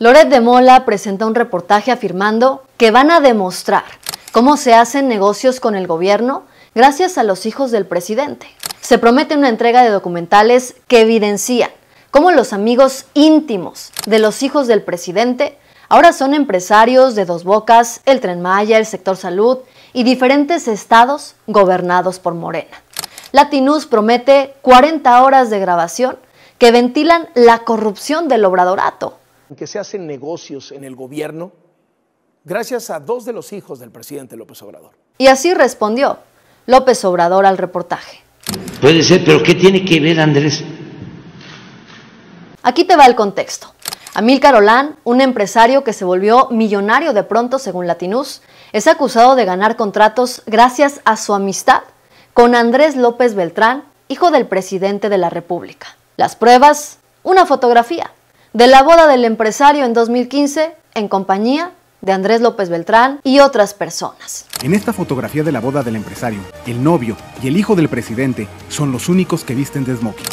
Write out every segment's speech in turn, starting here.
Loret de Mola presenta un reportaje afirmando que van a demostrar cómo se hacen negocios con el gobierno gracias a los hijos del presidente. Se promete una entrega de documentales que evidencian cómo los amigos íntimos de los hijos del presidente ahora son empresarios de Dos Bocas, el Tren Maya, el sector salud y diferentes estados gobernados por Morena. Latinus promete 40 horas de grabación que ventilan la corrupción del obradorato que se hacen negocios en el gobierno gracias a dos de los hijos del presidente López Obrador. Y así respondió López Obrador al reportaje. Puede ser, pero ¿qué tiene que ver Andrés? Aquí te va el contexto. Amil Carolán, un empresario que se volvió millonario de pronto según Latinus, es acusado de ganar contratos gracias a su amistad con Andrés López Beltrán, hijo del presidente de la República. Las pruebas, una fotografía de la boda del empresario en 2015 en compañía de Andrés López Beltrán y otras personas. En esta fotografía de la boda del empresario, el novio y el hijo del presidente son los únicos que visten de smoking.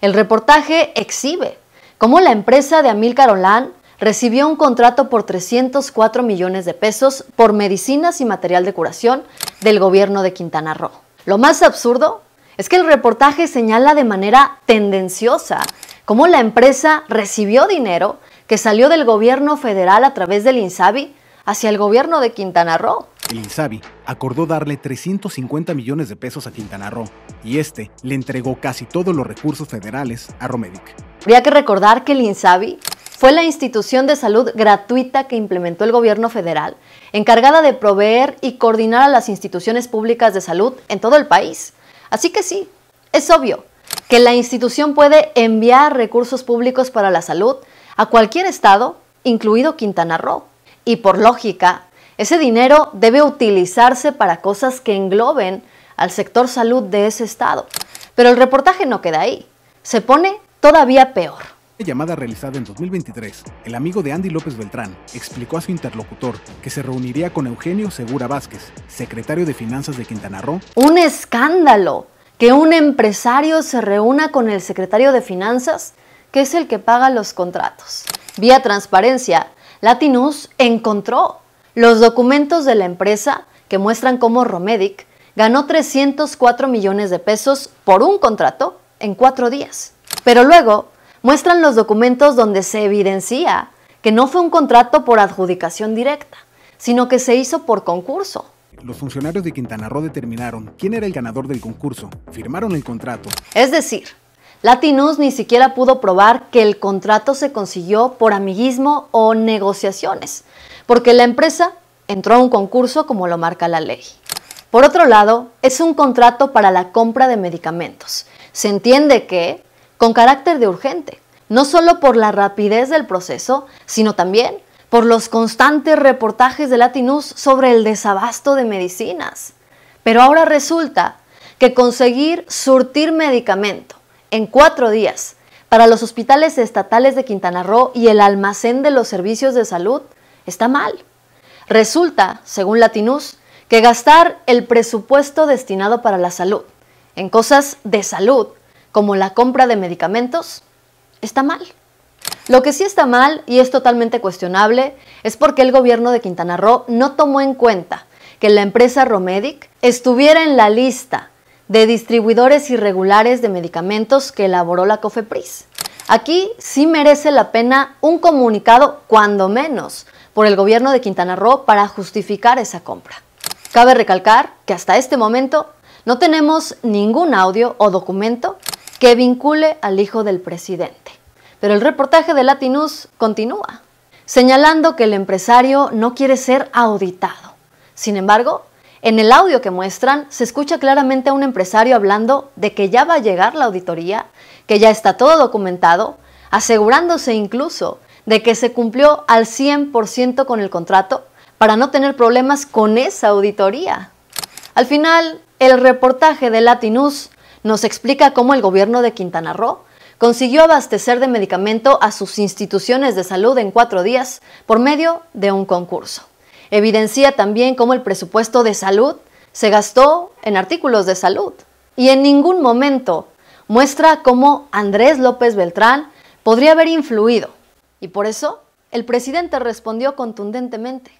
El reportaje exhibe cómo la empresa de amil carolán recibió un contrato por 304 millones de pesos por medicinas y material de curación del gobierno de Quintana Roo. Lo más absurdo es que el reportaje señala de manera tendenciosa cómo la empresa recibió dinero que salió del gobierno federal a través del INSABI hacia el gobierno de Quintana Roo. El INSABI acordó darle 350 millones de pesos a Quintana Roo y este le entregó casi todos los recursos federales a Romedic. Habría que recordar que el INSABI fue la institución de salud gratuita que implementó el gobierno federal, encargada de proveer y coordinar a las instituciones públicas de salud en todo el país. Así que sí, es obvio que la institución puede enviar recursos públicos para la salud a cualquier estado, incluido Quintana Roo. Y por lógica, ese dinero debe utilizarse para cosas que engloben al sector salud de ese estado. Pero el reportaje no queda ahí, se pone todavía peor una llamada realizada en 2023, el amigo de Andy López Beltrán explicó a su interlocutor que se reuniría con Eugenio Segura Vázquez, secretario de Finanzas de Quintana Roo. Un escándalo que un empresario se reúna con el secretario de Finanzas, que es el que paga los contratos. Vía transparencia, Latinus encontró los documentos de la empresa que muestran cómo Romedic ganó 304 millones de pesos por un contrato en cuatro días. Pero luego muestran los documentos donde se evidencia que no fue un contrato por adjudicación directa, sino que se hizo por concurso. Los funcionarios de Quintana Roo determinaron quién era el ganador del concurso, firmaron el contrato. Es decir, Latinus ni siquiera pudo probar que el contrato se consiguió por amiguismo o negociaciones, porque la empresa entró a un concurso como lo marca la ley. Por otro lado, es un contrato para la compra de medicamentos. Se entiende que, con carácter de urgente, no solo por la rapidez del proceso, sino también por los constantes reportajes de Latinus sobre el desabasto de medicinas. Pero ahora resulta que conseguir surtir medicamento en cuatro días para los hospitales estatales de Quintana Roo y el almacén de los servicios de salud está mal. Resulta, según Latinus, que gastar el presupuesto destinado para la salud en cosas de salud como la compra de medicamentos, está mal. Lo que sí está mal y es totalmente cuestionable es porque el gobierno de Quintana Roo no tomó en cuenta que la empresa Romedic estuviera en la lista de distribuidores irregulares de medicamentos que elaboró la COFEPRIS. Aquí sí merece la pena un comunicado, cuando menos, por el gobierno de Quintana Roo para justificar esa compra. Cabe recalcar que hasta este momento no tenemos ningún audio o documento que vincule al hijo del presidente. Pero el reportaje de Latinus continúa, señalando que el empresario no quiere ser auditado. Sin embargo, en el audio que muestran se escucha claramente a un empresario hablando de que ya va a llegar la auditoría, que ya está todo documentado, asegurándose incluso de que se cumplió al 100% con el contrato para no tener problemas con esa auditoría. Al final, el reportaje de Latinus nos explica cómo el gobierno de Quintana Roo consiguió abastecer de medicamento a sus instituciones de salud en cuatro días por medio de un concurso. Evidencia también cómo el presupuesto de salud se gastó en artículos de salud y en ningún momento muestra cómo Andrés López Beltrán podría haber influido. Y por eso el presidente respondió contundentemente.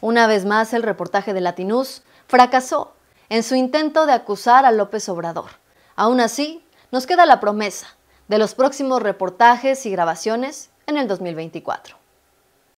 Una vez más el reportaje de Latinus fracasó en su intento de acusar a López Obrador Aún así, nos queda la promesa de los próximos reportajes y grabaciones en el 2024.